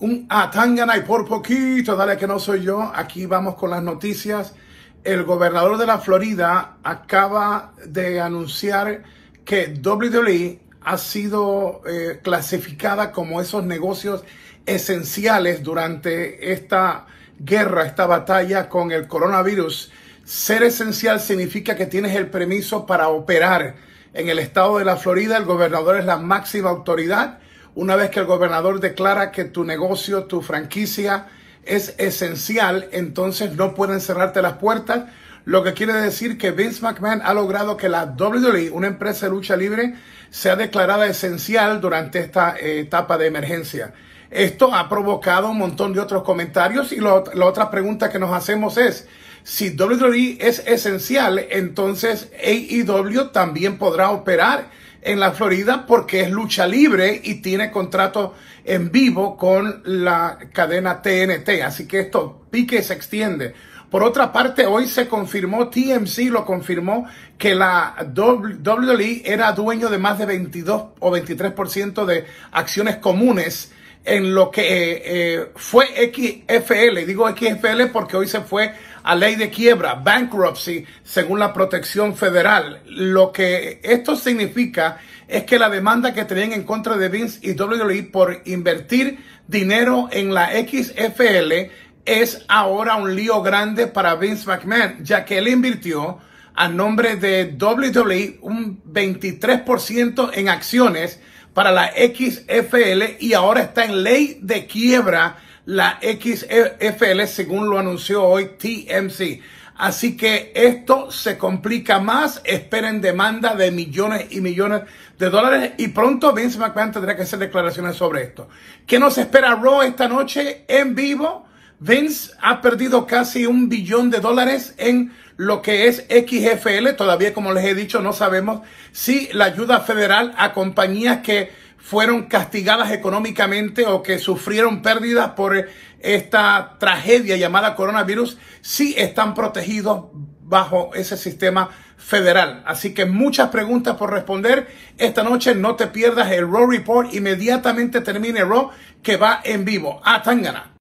un atangana por poquito, dale que no soy yo. Aquí vamos con las noticias. El gobernador de la Florida acaba de anunciar que WWE ha sido eh, clasificada como esos negocios esenciales durante esta guerra, esta batalla con el coronavirus. Ser esencial significa que tienes el permiso para operar. En el estado de la Florida, el gobernador es la máxima autoridad una vez que el gobernador declara que tu negocio, tu franquicia es esencial, entonces no pueden cerrarte las puertas. Lo que quiere decir que Vince McMahon ha logrado que la WWE, una empresa de lucha libre, sea declarada esencial durante esta eh, etapa de emergencia. Esto ha provocado un montón de otros comentarios y la otra pregunta que nos hacemos es, si WWE es esencial, entonces AEW también podrá operar en la Florida porque es lucha libre y tiene contrato en vivo con la cadena TNT. Así que esto pique y se extiende. Por otra parte, hoy se confirmó, TMC lo confirmó, que la WWE era dueño de más de 22 o 23% de acciones comunes en lo que eh, eh fue XFL. Digo XFL porque hoy se fue a ley de quiebra, bankruptcy, según la protección federal. Lo que esto significa es que la demanda que tenían en contra de Vince y WWE por invertir dinero en la XFL es ahora un lío grande para Vince McMahon, ya que él invirtió a nombre de WWE un 23% en acciones para la XFL y ahora está en ley de quiebra la XFL según lo anunció hoy TMC. Así que esto se complica más, esperen demanda de millones y millones de dólares y pronto Vince McMahon tendrá que hacer declaraciones sobre esto. ¿Qué nos espera Raw esta noche en vivo? Vince ha perdido casi un billón de dólares en lo que es XFL, todavía como les he dicho no sabemos si la ayuda federal a compañías que fueron castigadas económicamente o que sufrieron pérdidas por esta tragedia llamada coronavirus, si están protegidos bajo ese sistema federal. Así que muchas preguntas por responder. Esta noche no te pierdas el Raw Report. Inmediatamente termine Raw que va en vivo. A Tangana.